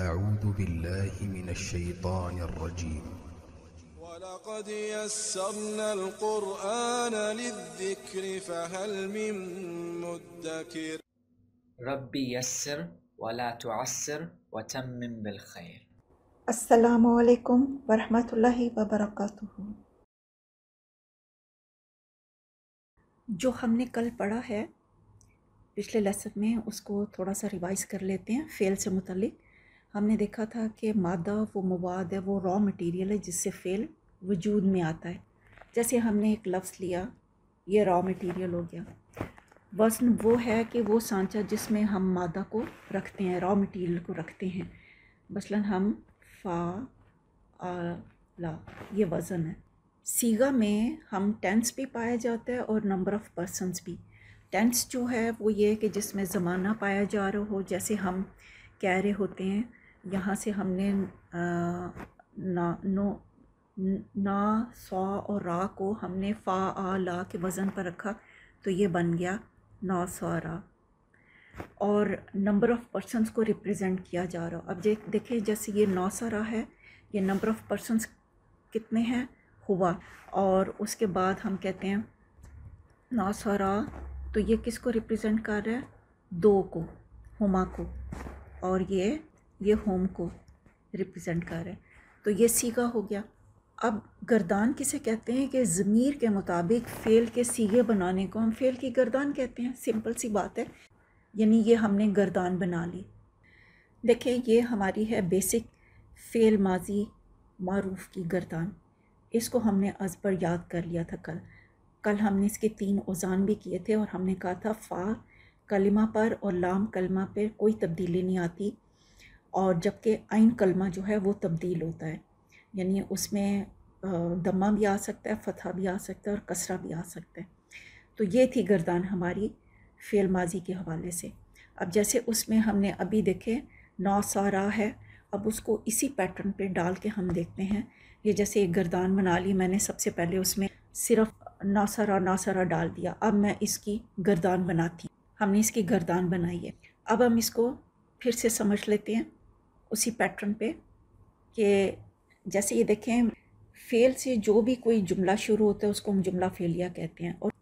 أعوذ بالله من الشيطان الرجيم ولقد يسرنا القرآن للذكر فهل من مدكر ربي يسر ولا تعسر وتمم بالخير السلام عليكم ورحمة الله وبركاته जो हमने कल पढ़ा है पिछले लेसन में उसको थोड़ा सा रिवाइज़ कर लेते हैं फेल से मुतलिक हमने देखा था कि मादा वो मवाद है वो रॉ मटेरियल है जिससे फेल वजूद में आता है जैसे हमने एक लफ्ज़ लिया ये रॉ मटेरियल हो गया वज़न वो है कि वो सांचा जिसमें हम मादा को रखते हैं रॉ मटेरियल को रखते हैं मसला हम फ़ा आला ये वज़न है सीगा में हम टेंस भी पाया जाता है और नंबर ऑफ़ पर्सनस भी टेंस जो है वो ये कि जिसमें ज़माना पाया जा रहा हो जैसे हम कह रहे होते हैं यहाँ से हमने ना नो ना सौ और रा को हमने फ़ा आ ला के वज़न पर रखा तो ये बन गया नौ सौ रा और नंबर ऑफ़ पर्सनस को रिप्रेजेंट किया जा रहा अब जे देखिए जैसे ये नौ सौ रा है ये नंबर ऑफ़ पर्सनस कितने हैं हुआ और उसके बाद हम कहते हैं नौ सौ रा तो ये किसको रिप्रेजेंट कर रहा है दो को हुमा को और ये ये होम को रिप्रेजेंट कर रहा है तो ये सीगा हो गया अब गर्दान किसे कहते हैं कि ज़मीर के मुताबिक फ़ेल के सीगे बनाने को हम फ़ेल की गर्दान कहते हैं सिंपल सी बात है यानी ये हमने गर्दान बना ली देखें ये हमारी है बेसिक फ़ेल माजी मरूफ़ की गर्दान इसको हमने अजबर याद कर लिया था कल कल हमने इसके तीन ओज़ान भी किए थे और हमने कहा था फ़ा कलमा पर और लाम कलमा पर कोई तब्दीली नहीं आती और जबकि आइन कलमा जो है वो तब्दील होता है यानी उसमें दमा भी आ सकता है फतहा भी आ सकता है और कसरा भी आ सकता है तो ये थी गर्दान हमारी फेल माजी के हवाले से अब जैसे उसमें हमने अभी देखे नौ सारा है अब उसको इसी पैटर्न पे डाल के हम देखते हैं ये जैसे एक गर्दान बना ली मैंने सबसे पहले उसमें सिर्फ नौसरा नौसरा डाल दिया अब मैं इसकी गर्दान बनाती हमने इसकी गर्दान बनाई है अब हम इसको फिर से समझ लेते हैं उसी पैटर्न पे कि जैसे ये देखें फेल से जो भी कोई जुमला शुरू होता है उसको हम जुमला फेलिया कहते हैं और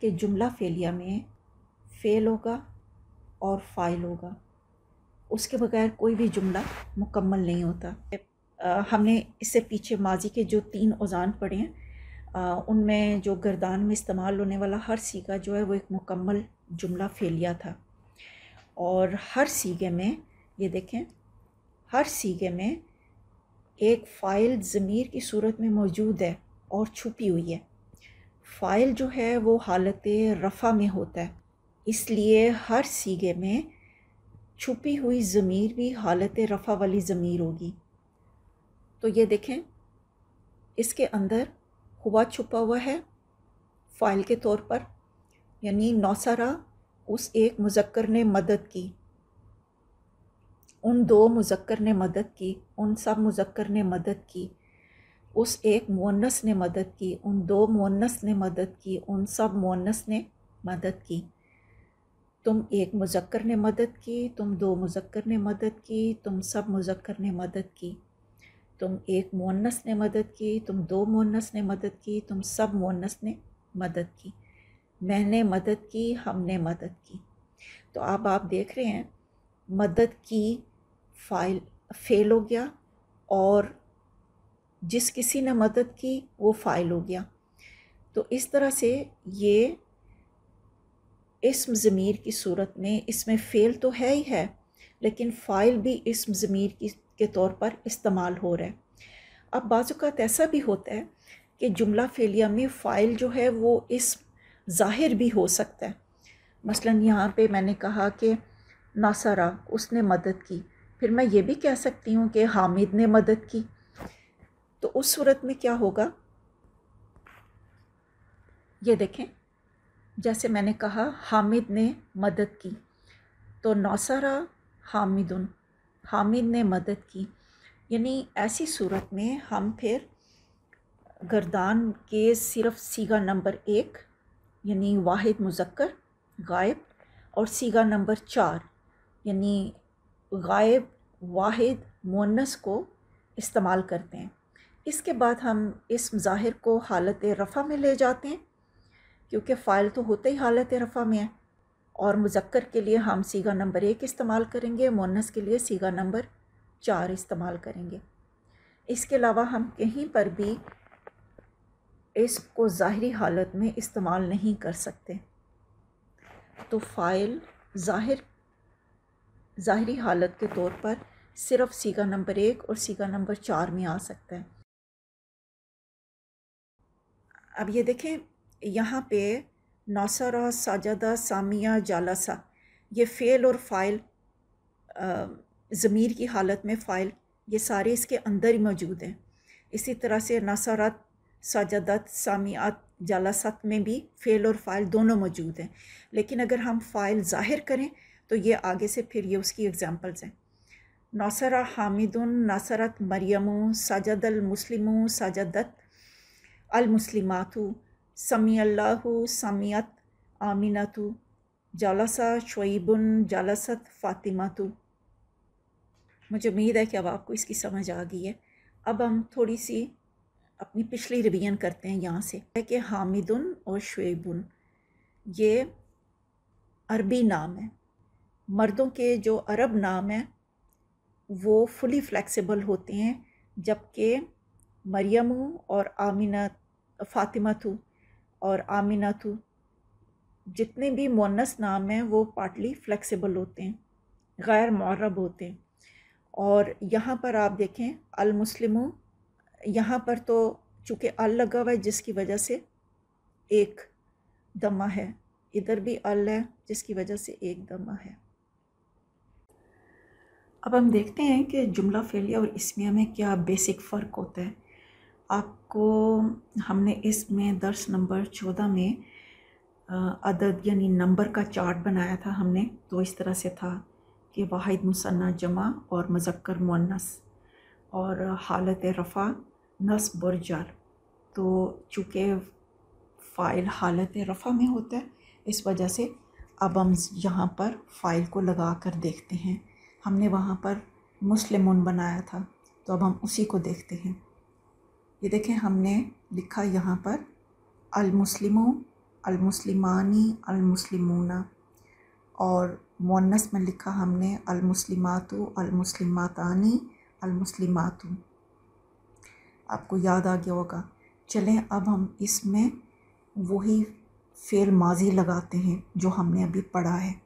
कि जुमला फेलिया में फ़ेल होगा और फाइल होगा उसके बगैर कोई भी जुमला मुकम्मल नहीं होता आ, हमने इससे पीछे माजी के जो तीन औजान पढ़े हैं उनमें जो गर्दान में इस्तेमाल होने वाला हर सीगा जो है वो एक मुकम्मल जुमला फेलिया था और हर सीगे में ये देखें हर सीगे में एक फ़ाइल ज़मीर की सूरत में मौजूद है और छुपी हुई है फ़ाइल जो है वो हालत रफ़ा में होता है इसलिए हर सीगे में छुपी हुई ज़मीर भी हालत रफ़ा वाली ज़मीर होगी तो ये देखें इसके अंदर हुआ छुपा हुआ है फ़ाइल के तौर पर यानी नौसारा उस एक मुजक्कर ने मदद की उन दो मुजक्कर ने मदद की उन सब मुजक्कर ने मदद की उस एक मोनस ने मदद की उन दो मोनस ने मदद की उन सब मोनस ने मदद की तुम एक मुजक्कर ने मदद की तुम दो मुजक्कर ने मदद की तुम सब मुजक्कर ने मदद की तुम एक मोनस ने मदद की तुम दो मोनस ने मदद की तुम सब मोनस ने मदद की मैंने मदद की हमने मदद की तो अब आप देख रहे हैं मदद की फाइल फेल हो गया और जिस किसी ने मदद की वो फ़ाइल हो गया तो इस तरह से ये इसम ज़मीर की सूरत में इसमें फ़ेल तो है ही है लेकिन फ़ाइल भी इसम ज़मीर की के तौर पर इस्तेमाल हो रहा है अब बाज़ात ऐसा भी होता है कि जुमला फेलिया में फ़ाइल जो है वो इस ज़ाहिर भी हो सकता है मसलन यहाँ पे मैंने कहा कि नासारा उसने मदद की फिर मैं ये भी कह सकती हूँ कि हामिद ने मदद की तो उस सूरत में क्या होगा ये देखें जैसे मैंने कहा हामिद ने मदद की तो नौसारा हामिद हामिद ने मदद की यानी ऐसी सूरत में हम फिर गर्दान के सिर्फ सीगा नंबर एक यानी वाहिद मुजक्कर गायब और सीगा नंबर चार यानी गायब वाहिद मुन्नस को इस्तेमाल करते हैं इसके बाद हम इस ज़ाहिर को हालत रफ़ा में ले जाते हैं क्योंकि फ़ाइल तो होते ही हालत रफ़ा में है और मुजक्कर के लिए हम सीगा नंबर एक इस्तेमाल करेंगे मुन्नस के लिए सीगा नंबर चार इस्तेमाल करेंगे इसके अलावा हम कहीं पर भी इसको ज़ाहरी हालत में इस्तेमाल नहीं कर सकते तो फ़ाइल ज़ाहिर ज़ाहरी हालत के तौर पर सिर्फ सीगा नंबर एक और सीगा नंबर चार में आ सकता है अब ये देखें यहाँ पे नौसरा साजदा सामिया जालसा ये फ़ेल और फ़ाइल ज़मीर की हालत में फ़ाइल ये सारे इसके अंदर ही मौजूद हैं इसी तरह से नसरत साजदत सामियात जालसत में भी फ़ेल और फ़ाइल दोनों मौजूद हैं लेकिन अगर हम फ़ाइल ज़ाहिर करें तो ये आगे से फिर ये उसकी एग्ज़ाम्पल्स हैं नौसरा हामिदुन नसरत मरियमू सजद अलमुस्लिमू सजदत अलमुस्लिमातु समी अल्लाह समियत आमिनतु जालसा शुबन जालसत फ़ातिमातु मुझे उम्मीद है कि अब आपको इसकी समझ आ गई है अब हम थोड़ी सी अपनी पिछली रिवीजन करते हैं यहाँ से है कि हामिदुन और शुबन ये अरबी नाम है मर्दों के जो अरब नाम हैं वो फुली फ्लेक्सिबल होते हैं जबकि मरियमू और आमिना फ़ातिमातू और आमिनातू जितने भी मुनस नाम हैं वो पार्टली फ्लेक्सिबल होते हैं गैर मरब होते हैं और यहाँ पर आप देखें अलमुस्लिम यहाँ पर तो चूँकि अल लगा हुआ है जिसकी वजह से एक दमा है इधर भी अल है जिसकी वजह से एक दमा है अब हम देखते हैं कि जुमला फ़ेलिया और इसमिया में क्या बेसिक फ़र्क होता है आपको हमने इसमें दर्स नंबर चौदह में अदद यानी नंबर का चार्ट बनाया था हमने तो इस तरह से था कि वाहिद मुसन्ना जमा और मज़क्कर मुन्नस और हालत रफ़ा नस बुरजर जार तो चूँकि फ़ाइल हालत रफ़ा में होता है इस वजह से अब हम यहाँ पर फ़ाइल को लगा कर देखते हैं हमने वहाँ पर मुस्लिम बनाया था तो अब हम उसी को देखते हैं ये देखें हमने लिखा यहाँ पर अलमुस्लिमों अलमुस्लिमानी अलमुस्लिमूना और मोनस में लिखा हमने अलमुस्लिमातु अलमुस्लिमातानी अलमुस्लिमातु आपको याद आ गया होगा चलें अब हम इसमें वही फ़ेल माजी लगाते हैं जो हमने अभी पढ़ा है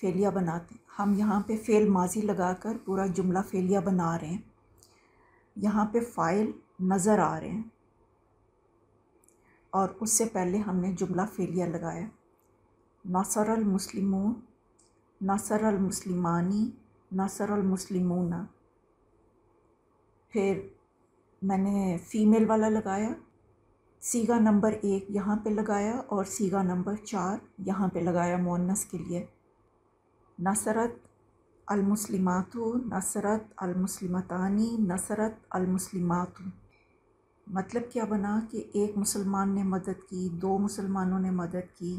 फेलिया बनाते हैं हम यहाँ पे फ़ेल माजी लगाकर पूरा जुमला फेलिया बना रहे हैं यहाँ पे फ़ाइल नज़र आ रहे हैं और उससे पहले हमने जुमला फेलिया लगाया नसर मुस्लिमून नसर मुस्लिमानी नसर मुस्लिमूना फिर मैंने फ़ीमेल वाला लगाया सीगा नंबर एक यहाँ पे लगाया और सीगा नंबर चार यहाँ पे लगाया मोनस के लिए नसरत अलमुसलिमातु नसरत अलमुसलिमतानी नसरत अलमुसलिमातु मतलब क्या बना कि एक मुसलमान ने मदद की दो मुसलमानों ने मदद की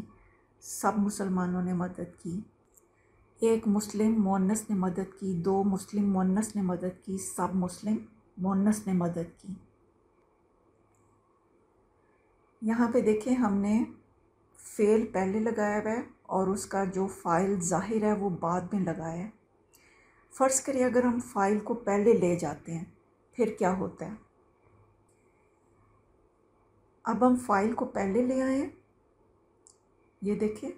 सब मुसलमानों ने मदद की एक मुस्लिम मोनस ने मदद की दो मुस्लिम मोनस ने मदद की सब मुस्लिम मोनस ने मदद की यहाँ पे देखें हमने फेल पहले लगाया हुआ है और उसका जो फ़ाइल ज़ाहिर है वो बाद में लगाया है फ़र्ज़ करिए अगर हम फ़ाइल को पहले ले जाते हैं फिर क्या होता है अब हम फ़ाइल को पहले ले आए हैं ये देखिए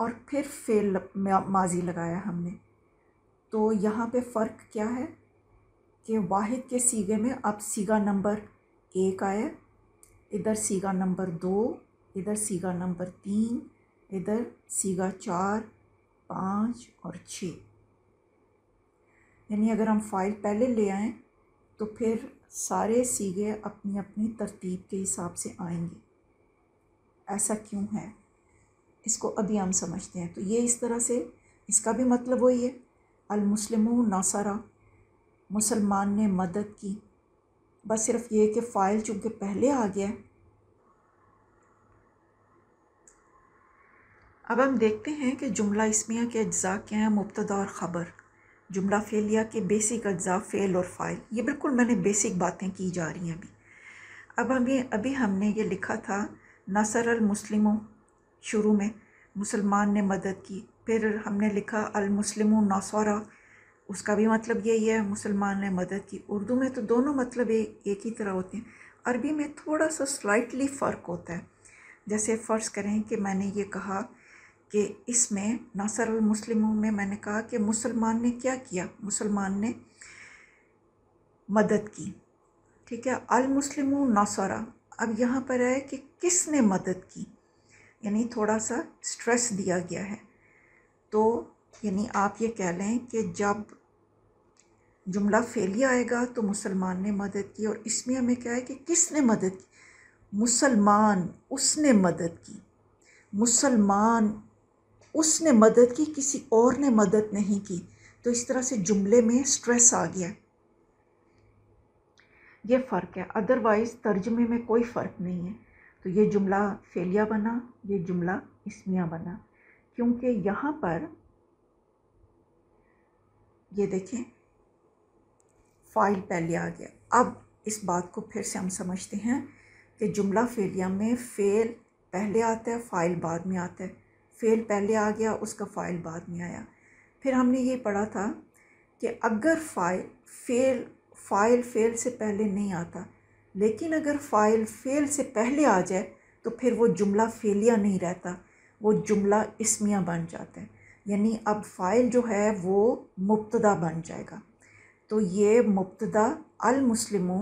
और फिर फेल माजी लगाया हमने तो यहाँ पे फ़र्क क्या है कि वाहिद के सीगे में अब सीगा नंबर एक आया इधर सीगा नंबर दो इधर सीगा नंबर तीन इधर सीगा चार पाँच और छः यानी अगर हम फाइल पहले ले आएँ तो फिर सारे सीगे अपनी अपनी तरतीब के हिसाब से आएंगे ऐसा क्यों है इसको अभी हम समझते हैं तो ये इस तरह से इसका भी मतलब वही है अलमुसलम नासारा मुसलमान ने मदद की बस सिर्फ ये कि फ़ाइल चूँकि पहले आ गया है अब हम देखते हैं कि जुमला इसमिया के अज्जा क्या हैं मुबतदा और ख़बर जुमला फेलिया के बेसिक अज्जा फ़ेल और फ़ाइल ये बिल्कुल मैंने बेसिक बातें की जा रही हैं अभी अब हमें अभी हमने ये लिखा था नसर अलमुस्लिमों शुरू में मुसलमान ने मदद की फिर हमने लिखा अलमुस्लिम नौसरा उसका भी मतलब यही है मुसलमान ने मदद की उर्दू में तो दोनों मतलब एक एक ही तरह होते हैं अरबी में थोड़ा सा स्लाइटली फ़र्क होता है जैसे फ़र्ज़ करें कि मैंने ये कहा कि इसमें नासर मुस्लिमों में मैंने कहा कि मुसलमान ने क्या किया मुसलमान ने मदद की ठीक है अल मुस्लिम नासरा अब यहाँ पर है कि किसने मदद की यानी थोड़ा सा स्ट्रेस दिया गया है तो यानी आप ये कह लें कि जब जुमला फेलिया आएगा तो मुसलमान ने मदद की और इसमें हमें क्या है कि किसने मदद की मुसलमान उसने मदद की मुसलमान उसने मदद की किसी और ने मदद नहीं की तो इस तरह से जुमले में स्ट्रेस आ गया ये फ़र्क है अदरवाइज़ तर्जमे में कोई फ़र्क नहीं है तो ये जुमला फेलिया बना ये जुमला इसमिया बना क्योंकि यहाँ पर ये देखें फ़ाइल पहले आ गया अब इस बात को फिर से हम समझते हैं कि जुमला फेलिया में फ़ेल पहले आता है फ़ाइल बाद में आता है फ़ेल पहले आ गया उसका फ़ाइल बाद में आया फिर हमने ये पढ़ा था कि अगर फ़ाइल फ़ेल फ़ाइल फ़ेल से पहले नहीं आता लेकिन अगर फ़ाइल फ़ेल से पहले आ जाए तो फिर वो जुमला फेलिया नहीं रहता वो जुमला इसमिया बन जाता है यानी अब फ़ाइल जो है वो मुबतदा बन जाएगा तो ये मुबतदा अलमुसलमों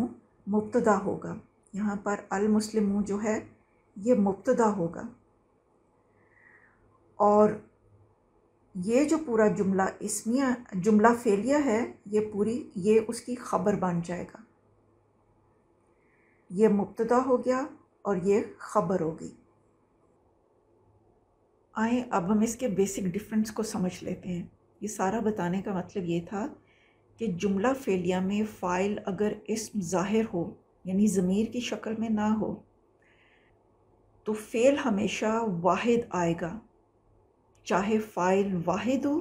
मुबतदा होगा यहाँ पर अलमुसलमों जो है ये मुबतदा होगा और ये जो पूरा जुमला इसमिया जुमला फेलिया है ये पूरी ये उसकी ख़बर बन जाएगा ये मुबतदा हो गया और ये ख़बर हो गई आए अब हम इसके बेसिक डिफरेंस को समझ लेते हैं ये सारा बताने का मतलब ये था कि जुमला फेलिया में फ़ाइल अगर इसम ज़ाहिर हो यानी ज़मीर की शक्ल में ना हो तो फ़ेल हमेशा वाहिद आएगा चाहे फ़ाइल वाहिद हो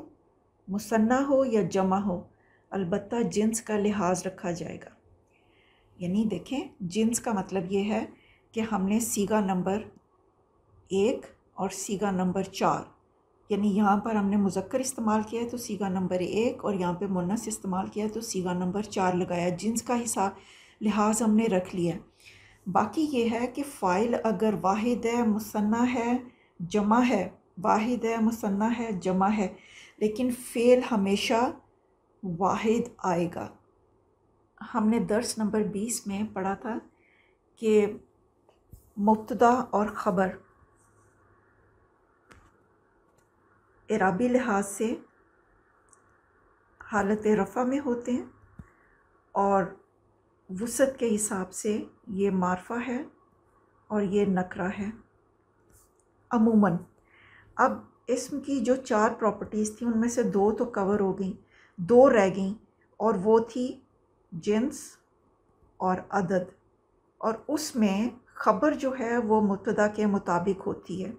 मुसन्ना हो या जमा हो अलबत् जिन्स का लिहाज रखा जाएगा यानी देखें जिन्स का मतलब ये है कि हमने सीगा नंबर एक और सीगा नंबर चार यानी यहाँ पर हमने मुजक्कर इस्तेमाल किया है तो सीगा नंबर एक और यहाँ पे मुन्नस इस्तेमाल किया है तो सीगा नंबर चार लगाया जिन्स का हिसाब लिहाज हमने रख लिया बाकी ये है कि फ़ाइल अगर वाहिद है मुसन्ना है जमा है वाहिद है मुसन्ना है जमा है लेकिन फ़ेल हमेशा वाहिद आएगा हमने दर्स नंबर बीस में पढ़ा था कि मुबतदा और ख़बर इराबी लिहाज से हालत रफ़ा में होते हैं और वसत के हिसाब से ये मारफा है और ये नकरा है अमूमन अब इसम की जो चार प्रॉपर्टीज़ थी उनमें से दो तो कवर हो गई दो रह गई और वो थी जिन्स और अदद और उसमें ख़बर जो है वो मुतदा के मुताबिक होती है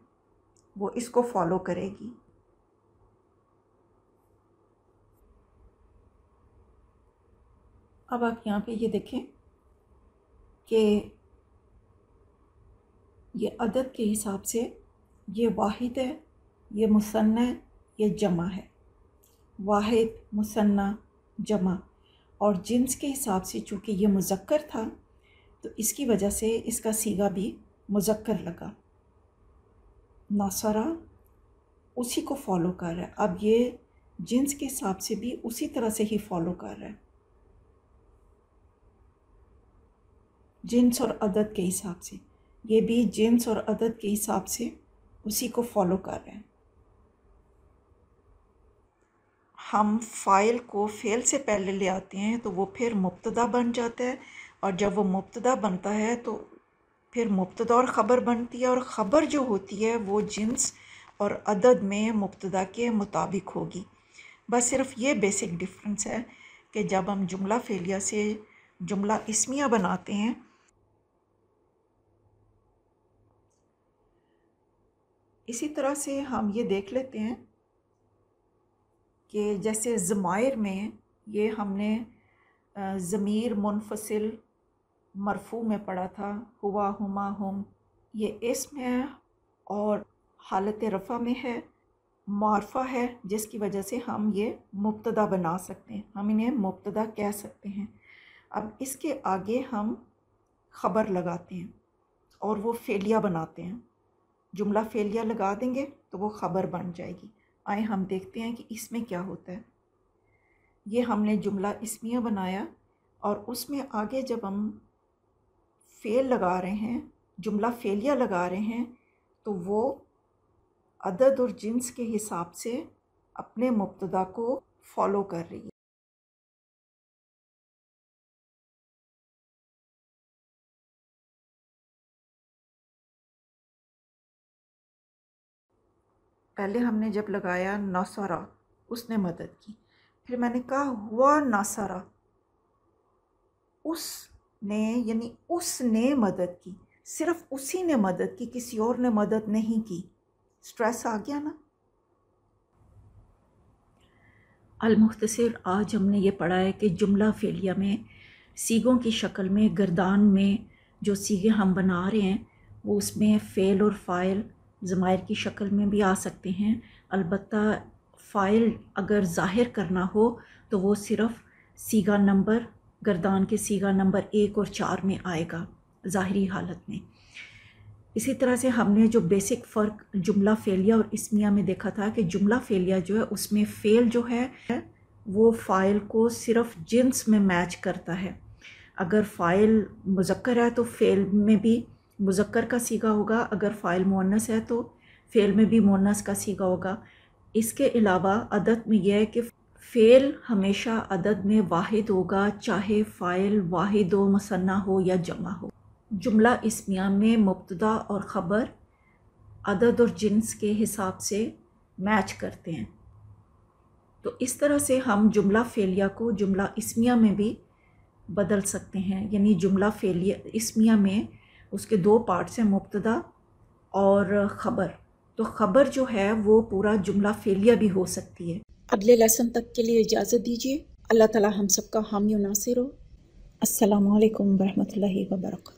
वो इसको फॉलो करेगी अब आप यहाँ पे ये देखें कि ये अदद के हिसाब से ये वाहिद है ये मुसन्ना ये जमा है वाहिद मुसन्ना जमा और जिन्स के हिसाब से चूँकि ये मुजक्कर था तो इसकी वजह से इसका सीगा भी मुजक्कर लगा नासरा उसी को फॉलो कर रहा है अब ये जिन्स के हिसाब से भी उसी तरह से ही फॉलो कर रहा है जिन्स और अदद के हिसाब से ये भी जिन्स और अदद के हिसाब से उसी को फॉलो कर रहे हैं हम फ़ाइल को फ़ेल से पहले ले आते हैं तो वो फिर मुबतदा बन जाता है और जब वो मुबतदा बनता है तो फिर मुबतदा और ख़बर बनती है और ख़बर जो होती है वो जिन्स और अदद में मुबतदा के मुताबिक होगी बस सिर्फ ये बेसिक डिफरेंस है कि जब हम जुमला फेलिया से जुमला इसमिया बनाते हैं इसी तरह से हम ये देख लेते हैं कि जैसे ज़मायर में ये हमने ज़मीर मुनफसिल मरफू में पढ़ा था हुआ हुमा हम ये इसमें है और हालत रफ़ा में है मारफा है जिसकी वजह से हम ये मुबतदा बना सकते हैं हम इन्हें मुबतदा कह सकते हैं अब इसके आगे हम ख़बर लगाते हैं और वो फेलिया बनाते हैं जुमला फेलिया लगा देंगे तो वो ख़बर बन जाएगी आए हम देखते हैं कि इसमें क्या होता है ये हमने जुमला इसमिया बनाया और उसमें आगे जब हम फेल लगा रहे हैं जुमला फेलिया लगा रहे हैं तो वो अदद और जिन्स के हिसाब से अपने मुबतदा को फॉलो कर रही है पहले हमने जब लगाया नौसरा उसने मदद की फिर मैंने कहा हुआ नौसरा उसने यानी उसने मदद की सिर्फ उसी ने मदद की किसी और ने मदद नहीं की स्ट्रेस आ गया ना अलमुख्तसर आज हमने ये पढ़ा है कि जुमला फेलिया में सीगों की शक्ल में गर्दान में जो सीगे हम बना रहे हैं वो उसमें फ़ेल और फ़ाइल ज़मायर की शक्ल में भी आ सकते हैं अलबत् फ़ाइल अगर ज़ाहिर करना हो तो वो सिर्फ़ सीगा नंबर गर्दान के सीगा नंबर एक और चार में आएगा ज़ाहरी हालत में इसी तरह से हमने जो बेसिक फ़र्क जुमला फेलिया और इसमिया में देखा था कि जुमला फेलिया जो है उसमें फ़ेल जो है वो फ़ाइल को सिर्फ जिन्स में मैच करता है अगर फ़ाइल मुजक्र है तो फ़ेल में भी मुजक्कर का सीगा होगा अगर फ़ाइल मोनस है तो फ़ेल में भी मोनस का सीगा होगा इसके अलावा अदद में यह है कि फ़ेल हमेशा अदद में वाहिद होगा चाहे फ़ाइल वाहिद हो मसन्ना हो या जमा हो जुमला इसमिया में मुबतदा और ख़बर अदद और जिन्स के हिसाब से मैच करते हैं तो इस तरह से हम जुमला फ़ेलिया को जुमला इसमिया में भी बदल सकते हैं यानी जुमला फ़ेलिया इसमिया में उसके दो पार्ट्स हैं मुबतदा और ख़बर तो ख़बर जो है वो पूरा जुमला फेलिया भी हो सकती है अगले लेसन तक के लिए इजाज़त दीजिए अल्लाह ताला हम सबका हामी नासिर हो असलकम वरहमल वर्क